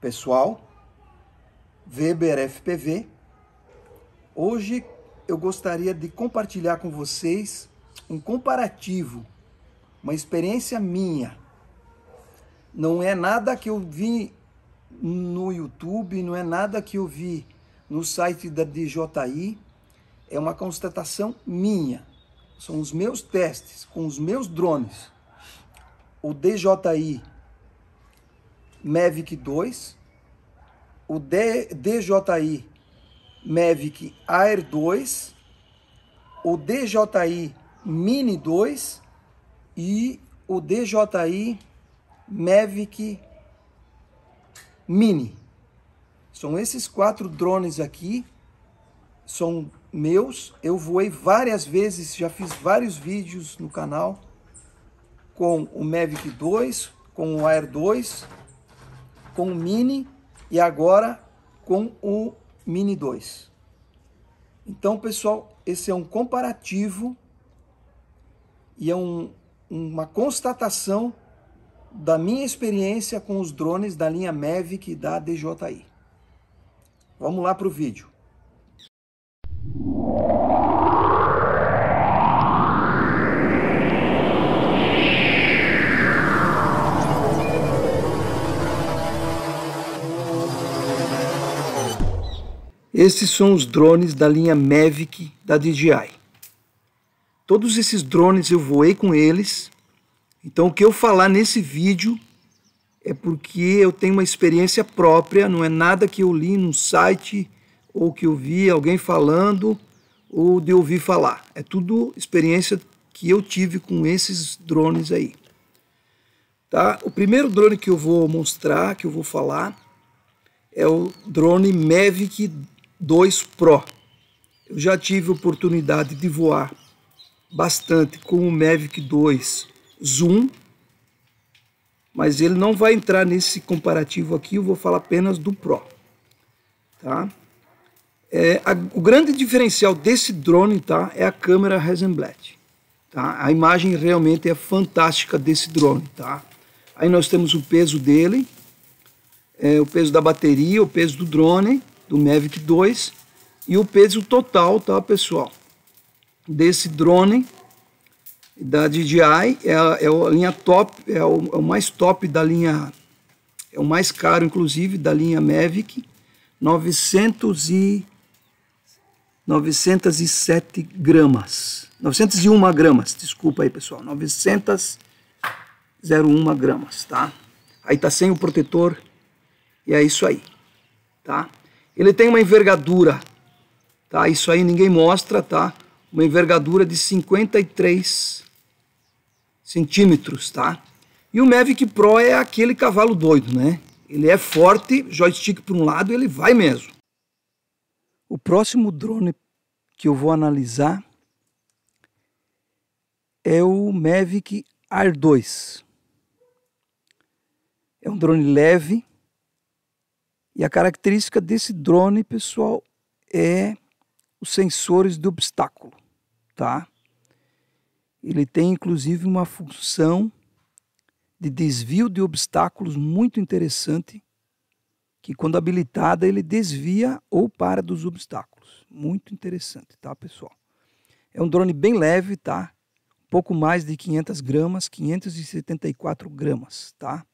pessoal, Weber FPV. Hoje eu gostaria de compartilhar com vocês um comparativo, uma experiência minha. Não é nada que eu vi no YouTube, não é nada que eu vi no site da DJI, é uma constatação minha. São os meus testes com os meus drones. O DJI Mavic 2, o DJI Mavic Air 2, o DJI Mini 2 e o DJI Mavic Mini. São esses quatro drones aqui, são meus. Eu voei várias vezes, já fiz vários vídeos no canal com o Mavic 2, com o Air 2, com o Mini e agora com o Mini 2. Então, pessoal, esse é um comparativo e é um, uma constatação da minha experiência com os drones da linha Mavic da DJI. Vamos lá para o vídeo. Esses são os drones da linha Mavic da DJI. Todos esses drones eu voei com eles. Então o que eu falar nesse vídeo é porque eu tenho uma experiência própria, não é nada que eu li num site ou que eu vi alguém falando ou de ouvir falar. É tudo experiência que eu tive com esses drones aí. Tá? O primeiro drone que eu vou mostrar, que eu vou falar, é o drone Mavic 2 Pro. Eu já tive oportunidade de voar bastante com o Mavic 2 Zoom, mas ele não vai entrar nesse comparativo aqui, eu vou falar apenas do Pro. Tá? É, a, o grande diferencial desse drone tá, é a câmera Hasselblad. Tá? A imagem realmente é fantástica desse drone. Tá? Aí nós temos o peso dele, é, o peso da bateria, o peso do drone, do Mavic 2 e o peso total, tá, pessoal, desse drone da DJI é a, é a linha top, é o, é o, mais top da linha, é o mais caro, inclusive, da linha Mavic, 900 e 907 gramas, 901 gramas, desculpa aí, pessoal, 901 gramas, tá? Aí tá sem o protetor e é isso aí, tá? Ele tem uma envergadura, tá? Isso aí ninguém mostra, tá? Uma envergadura de 53 centímetros, tá? E o Mavic Pro é aquele cavalo doido, né? Ele é forte, joystick para um lado, ele vai mesmo. O próximo drone que eu vou analisar é o Mavic Air 2. É um drone leve, e a característica desse drone, pessoal, é os sensores de obstáculo, tá? Ele tem inclusive uma função de desvio de obstáculos muito interessante, que quando habilitada ele desvia ou para dos obstáculos. Muito interessante, tá, pessoal? É um drone bem leve, tá? pouco mais de 500 gramas, 574 gramas, tá?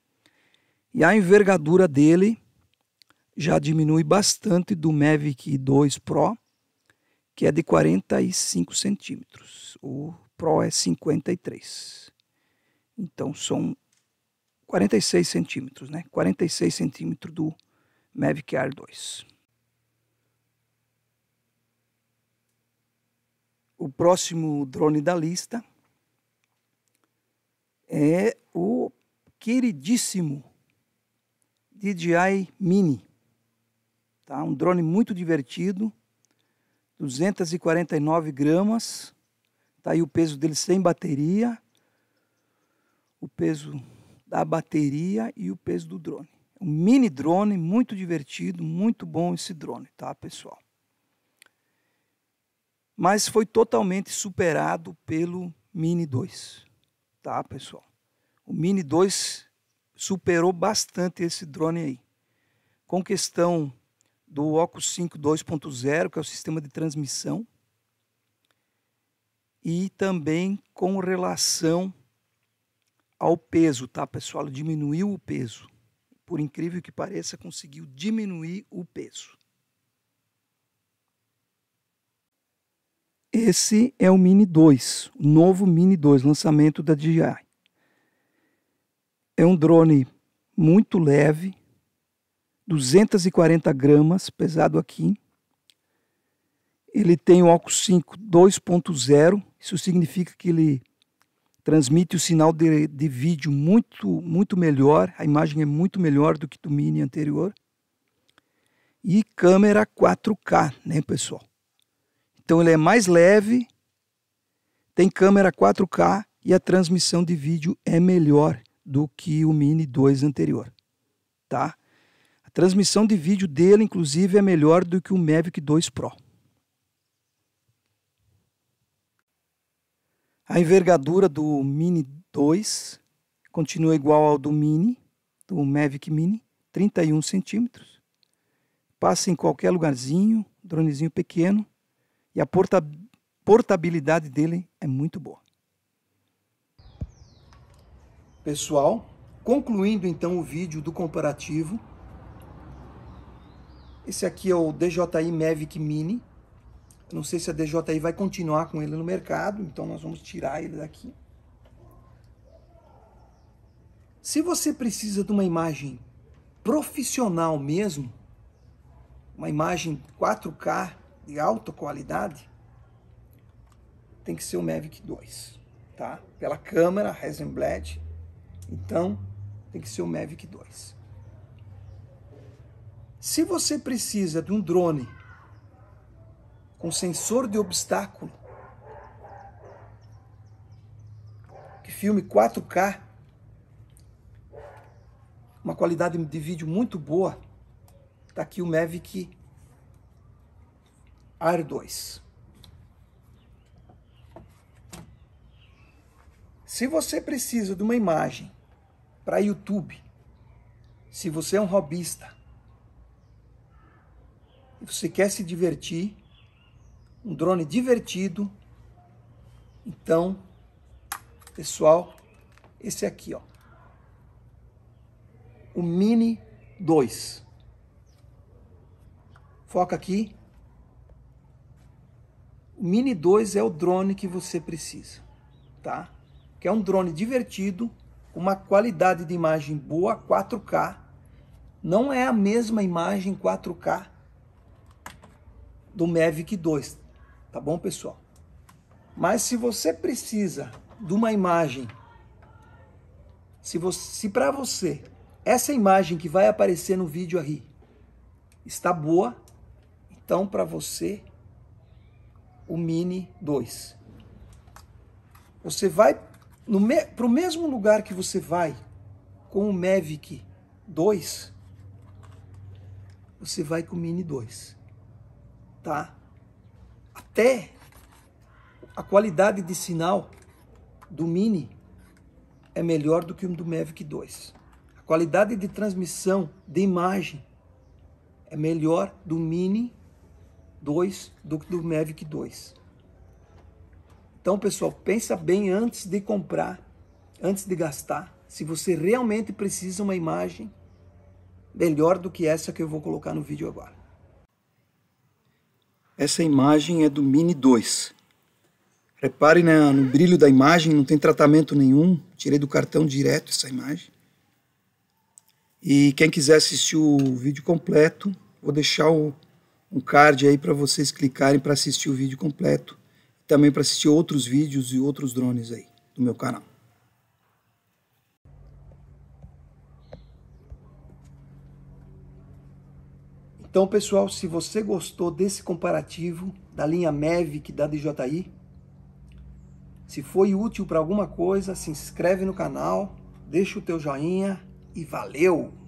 E a envergadura dele já diminui bastante do Mavic 2 Pro, que é de 45 centímetros. O Pro é 53. Então são 46 centímetros, né? 46 centímetros do Mavic Air 2. O próximo drone da lista é o queridíssimo DJI Mini Tá? Um drone muito divertido, 249 gramas, tá aí o peso dele sem bateria, o peso da bateria e o peso do drone. É um mini drone, muito divertido, muito bom esse drone, tá, pessoal? Mas foi totalmente superado pelo Mini 2, tá, pessoal? O Mini 2 superou bastante esse drone aí. Com questão do oco 5 2.0, que é o sistema de transmissão, e também com relação ao peso, tá, pessoal? Diminuiu o peso. Por incrível que pareça, conseguiu diminuir o peso. Esse é o Mini 2, o novo Mini 2, lançamento da DJI. É um drone muito leve, 240 gramas, pesado aqui. Ele tem o óculos 5 2.0, isso significa que ele transmite o sinal de, de, vídeo muito, muito melhor, a imagem é muito melhor do que do Mini anterior. E câmera 4K, né, pessoal? Então ele é mais leve, tem câmera 4K e a transmissão de vídeo é melhor do que o Mini 2 anterior, tá? transmissão de vídeo dele, inclusive, é melhor do que o Mavic 2 Pro. A envergadura do Mini 2 continua igual ao do Mini, do Mavic Mini, 31 centímetros. Passa em qualquer lugarzinho, dronezinho pequeno, e a porta portabilidade dele é muito boa. Pessoal, concluindo então o vídeo do comparativo, esse aqui é o DJI Mavic Mini. não sei se a DJI vai continuar com ele no mercado, então nós vamos tirar ele daqui. Se você precisa de uma imagem profissional mesmo, uma imagem 4K de alta qualidade, tem que ser o Mavic 2, tá? Pela câmera Hasselblad, então tem que ser o Mavic 2. Se você precisa de um drone com sensor de obstáculo, que filme 4K, uma qualidade de vídeo muito boa, está aqui o Mavic Air 2. Se você precisa de uma imagem para YouTube, se você é um hobbyista, e você quer se divertir, um drone divertido, então, pessoal, esse aqui, ó, o Mini 2. Foca aqui. O Mini 2 é o drone que você precisa, tá? Que é um drone divertido, uma qualidade de imagem boa, 4K. Não é a mesma imagem 4K do Mavic 2, tá bom, pessoal? Mas se você precisa de uma imagem, se, se para você essa imagem que vai aparecer no vídeo aí está boa, então para você o Mini 2. Você vai me, para o mesmo lugar que você vai com o Mavic 2, você vai com o Mini 2 tá? Até a qualidade de sinal do Mini é melhor do que o do Mavic 2. A qualidade de transmissão de imagem é melhor do Mini 2 do que do Mavic 2. Então, pessoal, pensa bem antes de comprar, antes de gastar, se você realmente precisa uma imagem melhor do que essa que eu vou colocar no vídeo agora. Essa imagem é do Mini 2. Repare né, no brilho da imagem, não tem tratamento nenhum. Tirei do cartão direto essa imagem. E quem quiser assistir o vídeo completo, vou deixar o, um card aí para vocês clicarem para assistir o vídeo completo. Também para assistir outros vídeos e outros drones aí do meu canal. Então, pessoal, se você gostou desse comparativo da linha MEVIC da DJI, se foi útil para alguma coisa, se inscreve no canal, deixa o teu joinha e valeu!